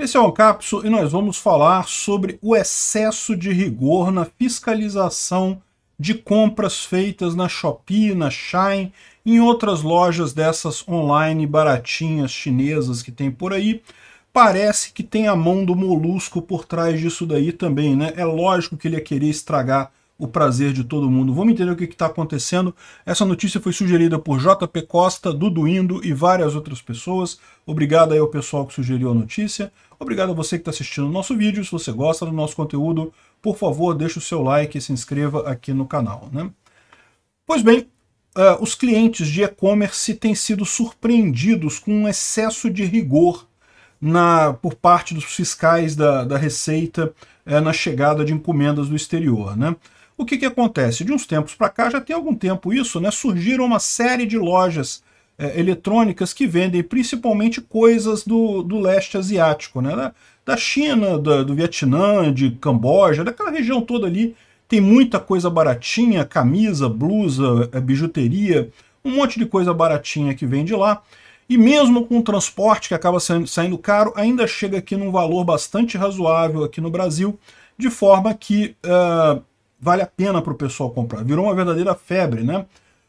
Esse é o Capso e nós vamos falar sobre o excesso de rigor na fiscalização de compras feitas na Shopee, na Shine, em outras lojas dessas online baratinhas chinesas que tem por aí. Parece que tem a mão do molusco por trás disso daí também, né? É lógico que ele ia querer estragar o prazer de todo mundo. Vamos entender o que está acontecendo. Essa notícia foi sugerida por JP Costa, Dudu Indo e várias outras pessoas. Obrigado aí ao pessoal que sugeriu a notícia. Obrigado a você que está assistindo o nosso vídeo. Se você gosta do nosso conteúdo, por favor, deixe o seu like e se inscreva aqui no canal. Né? Pois bem, uh, os clientes de e-commerce têm sido surpreendidos com um excesso de rigor na, por parte dos fiscais da, da Receita é, na chegada de encomendas do exterior. Né? O que, que acontece? De uns tempos para cá, já tem algum tempo isso, né? Surgiram uma série de lojas é, eletrônicas que vendem principalmente coisas do, do leste asiático, né? Da, da China, da, do Vietnã, de Camboja, daquela região toda ali. Tem muita coisa baratinha, camisa, blusa, é, bijuteria, um monte de coisa baratinha que vem de lá. E mesmo com o transporte, que acaba saindo caro, ainda chega aqui num valor bastante razoável aqui no Brasil, de forma que uh, vale a pena para o pessoal comprar. Virou uma verdadeira febre, né?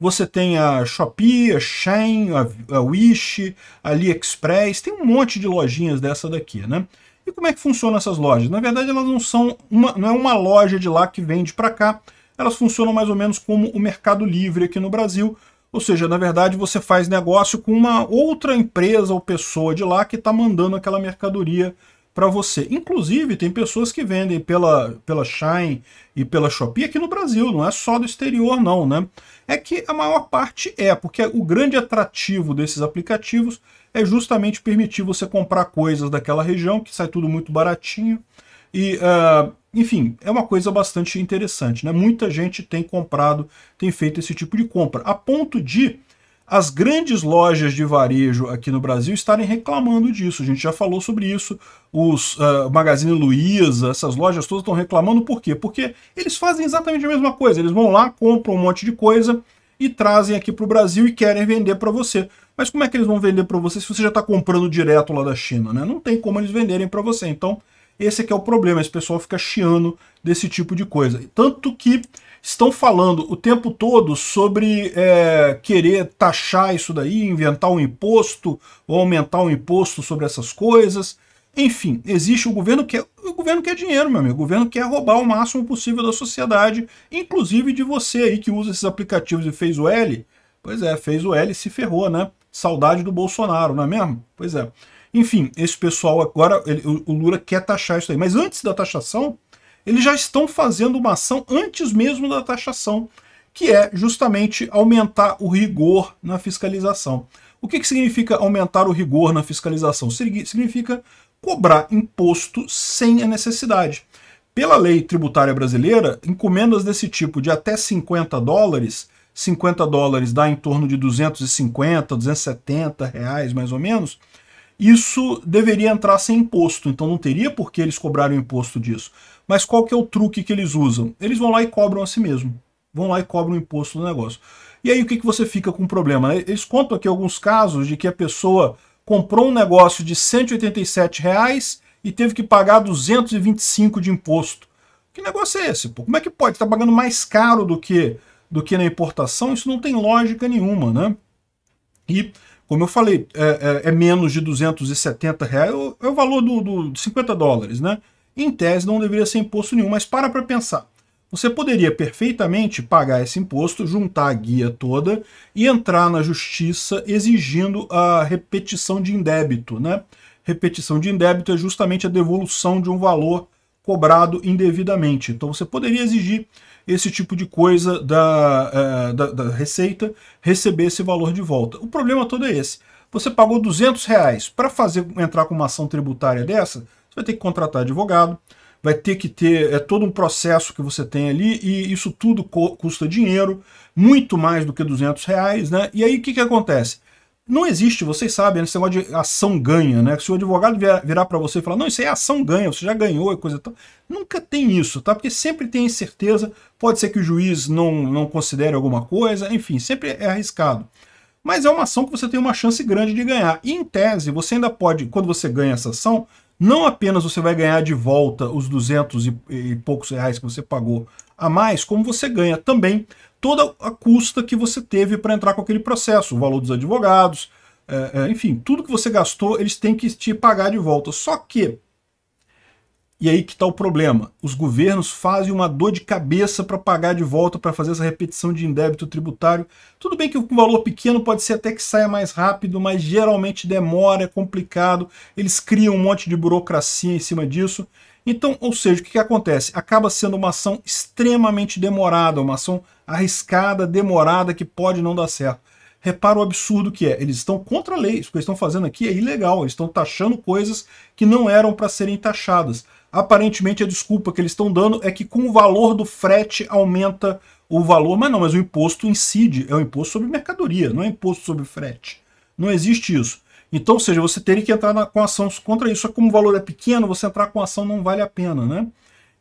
Você tem a Shopee, a Shein, a, Wish, a AliExpress, tem um monte de lojinhas dessa daqui, né? E como é que funcionam essas lojas? Na verdade, elas não são uma, não é uma loja de lá que vende para cá. Elas funcionam mais ou menos como o Mercado Livre aqui no Brasil. Ou seja, na verdade, você faz negócio com uma outra empresa ou pessoa de lá que está mandando aquela mercadoria para você. Inclusive, tem pessoas que vendem pela, pela Shine e pela Shopee aqui no Brasil, não é só do exterior não, né? É que a maior parte é, porque o grande atrativo desses aplicativos é justamente permitir você comprar coisas daquela região, que sai tudo muito baratinho. E, uh, enfim, é uma coisa bastante interessante, né? Muita gente tem comprado, tem feito esse tipo de compra, a ponto de as grandes lojas de varejo aqui no Brasil estarem reclamando disso. A gente já falou sobre isso. Os uh, Magazine Luiza, essas lojas todas estão reclamando por quê? Porque eles fazem exatamente a mesma coisa. Eles vão lá, compram um monte de coisa e trazem aqui para o Brasil e querem vender para você. Mas como é que eles vão vender para você se você já está comprando direto lá da China? Né? Não tem como eles venderem para você. Então, esse é que é o problema. Esse pessoal fica chiando desse tipo de coisa. Tanto que estão falando o tempo todo sobre é, querer taxar isso daí, inventar um imposto ou aumentar um imposto sobre essas coisas. Enfim, existe o governo que é, o governo quer dinheiro, meu amigo. O governo quer roubar o máximo possível da sociedade, inclusive de você aí que usa esses aplicativos e fez o L. Pois é, fez o L e se ferrou, né? Saudade do Bolsonaro, não é mesmo? Pois é. Enfim, esse pessoal agora, ele, o Lula quer taxar isso aí. Mas antes da taxação, eles já estão fazendo uma ação antes mesmo da taxação, que é justamente aumentar o rigor na fiscalização. O que, que significa aumentar o rigor na fiscalização? Significa cobrar imposto sem a necessidade. Pela lei tributária brasileira, encomendas desse tipo de até 50 dólares, 50 dólares dá em torno de 250, 270 reais mais ou menos, isso deveria entrar sem imposto, então não teria por que eles cobrarem o imposto disso. Mas qual que é o truque que eles usam? Eles vão lá e cobram a si mesmo. Vão lá e cobram o imposto do negócio. E aí o que, que você fica com o problema? Eles contam aqui alguns casos de que a pessoa comprou um negócio de 187 reais e teve que pagar 225 de imposto. Que negócio é esse? Pô? Como é que pode? Está pagando mais caro do que, do que na importação? Isso não tem lógica nenhuma, né? E como eu falei, é, é, é menos de 270 reais, é, é o valor do, do, 50 dólares, né? Em tese não deveria ser imposto nenhum, mas para para pensar. Você poderia perfeitamente pagar esse imposto, juntar a guia toda e entrar na justiça exigindo a repetição de indébito, né? Repetição de indébito é justamente a devolução de um valor cobrado indevidamente. Então você poderia exigir esse tipo de coisa da, é, da, da, receita, receber esse valor de volta. O problema todo é esse. Você pagou 200 reais para fazer, entrar com uma ação tributária dessa, você vai ter que contratar advogado, vai ter que ter é, todo um processo que você tem ali e isso tudo custa dinheiro, muito mais do que 200 reais, né? E aí o que, que acontece? Não existe, vocês sabem, né, esse negócio de ação ganha, né? Se o advogado virar para você e falar, não, isso é ação ganha, você já ganhou e coisa e tal. Nunca tem isso, tá? Porque sempre tem incerteza, pode ser que o juiz não, não considere alguma coisa, enfim, sempre é arriscado. Mas é uma ação que você tem uma chance grande de ganhar. E em tese, você ainda pode, quando você ganha essa ação, não apenas você vai ganhar de volta os 200 e, e poucos reais que você pagou a mais, como você ganha também toda a custa que você teve para entrar com aquele processo, o valor dos advogados, é, é, enfim, tudo que você gastou, eles têm que te pagar de volta. Só que e aí que está o problema. Os governos fazem uma dor de cabeça para pagar de volta, para fazer essa repetição de indébito tributário. Tudo bem que com um valor pequeno pode ser até que saia mais rápido, mas geralmente demora, é complicado. Eles criam um monte de burocracia em cima disso. Então, ou seja, o que, que acontece? Acaba sendo uma ação extremamente demorada, uma ação arriscada, demorada, que pode não dar certo. Repara o absurdo que é. Eles estão contra a lei. O que eles estão fazendo aqui é ilegal. Eles estão taxando coisas que não eram para serem taxadas. Aparentemente, a desculpa que eles estão dando é que com o valor do frete aumenta o valor, mas não, mas o imposto incide, é o imposto sobre mercadoria, não é imposto sobre frete. Não existe isso. Então, ou seja, você teria que entrar na, com ação contra isso. Só que como o valor é pequeno, você entrar com ação não vale a pena, né?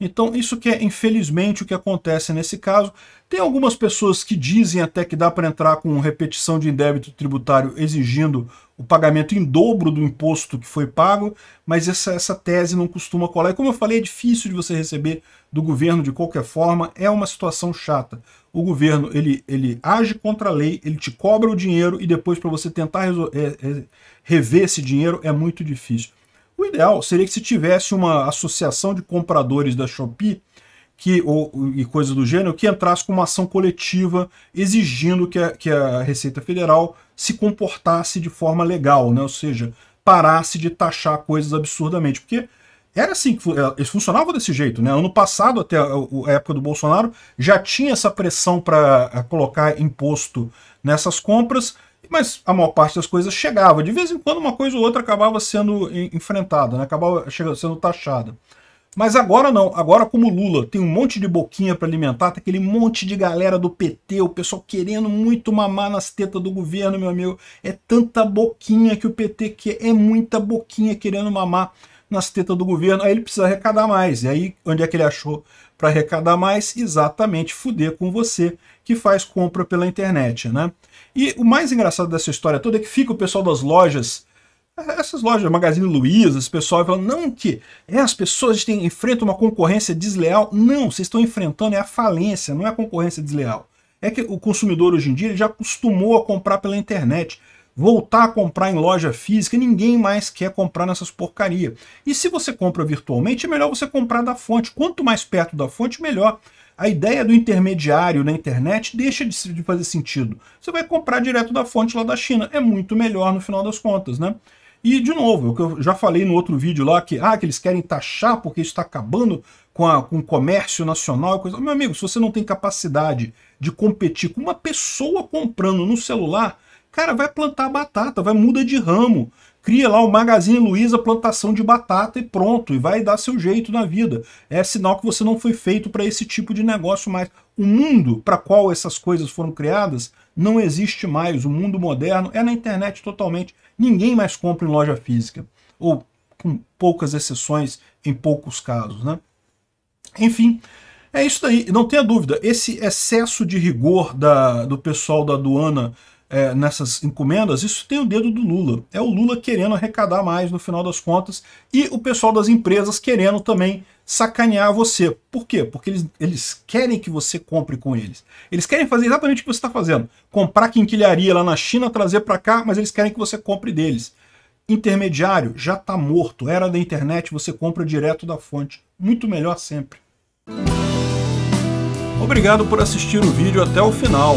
Então, isso que é infelizmente o que acontece nesse caso. Tem algumas pessoas que dizem até que dá para entrar com repetição de indébito tributário exigindo o pagamento em dobro do imposto que foi pago, mas essa, essa tese não costuma colar. E como eu falei, é difícil de você receber do governo de qualquer forma, é uma situação chata. O governo ele, ele age contra a lei, ele te cobra o dinheiro e depois para você tentar é, é, rever esse dinheiro é muito difícil. O ideal seria que se tivesse uma associação de compradores da Shopee que, ou, e coisas do gênero, que entrasse com uma ação coletiva exigindo que a, que a Receita Federal se comportasse de forma legal, né? ou seja, parasse de taxar coisas absurdamente. Porque era assim que eh, eles funcionavam desse jeito, né? Ano passado, até a época do Bolsonaro, já tinha essa pressão para eh, colocar imposto nessas compras mas a maior parte das coisas chegava. De vez em quando, uma coisa ou outra acabava sendo enfrentada, né? acabava sendo taxada. Mas agora não, agora como Lula tem um monte de boquinha para alimentar, tem tá aquele monte de galera do PT, o pessoal querendo muito mamar nas tetas do governo, meu amigo. É tanta boquinha que o PT quer, é muita boquinha querendo mamar nas tetas do governo, aí ele precisa arrecadar mais. E aí, onde é que ele achou para arrecadar mais? Exatamente, fuder com você que faz compra pela internet, né? E o mais engraçado dessa história toda é que fica o pessoal das lojas essas lojas, Magazine Luiza, esse pessoal falando, não que é, as pessoas têm, enfrentam uma concorrência desleal. Não, vocês estão enfrentando é a falência, não é a concorrência desleal. É que o consumidor hoje em dia ele já acostumou a comprar pela internet voltar a comprar em loja física, ninguém mais quer comprar nessas porcaria. E se você compra virtualmente, é melhor você comprar da fonte. Quanto mais perto da fonte, melhor. A ideia do intermediário na internet deixa de fazer sentido. Você vai comprar direto da fonte lá da China. É muito melhor no final das contas, né? E, de novo, o que eu já falei no outro vídeo lá, que, ah, que eles querem taxar porque está acabando com, a, com o comércio nacional. Coisa... Meu amigo, se você não tem capacidade de competir com uma pessoa comprando no celular, Cara, vai plantar batata, vai muda de ramo. Cria lá o Magazine Luiza plantação de batata e pronto, e vai dar seu jeito na vida. É sinal que você não foi feito para esse tipo de negócio mais. O mundo para qual essas coisas foram criadas não existe mais. O mundo moderno é na internet totalmente. Ninguém mais compra em loja física. Ou com poucas exceções, em poucos casos, né? Enfim, é isso daí. Não tenha dúvida, esse excesso de rigor da, do pessoal da aduana é, nessas encomendas, isso tem o dedo do Lula. É o Lula querendo arrecadar mais no final das contas e o pessoal das empresas querendo também sacanear você. Por quê? Porque eles, eles querem que você compre com eles. Eles querem fazer exatamente o que você está fazendo. Comprar quinquilharia lá na China, trazer para cá, mas eles querem que você compre deles. Intermediário já está morto. Era da internet, você compra direto da fonte. Muito melhor sempre. Obrigado por assistir o vídeo até o final.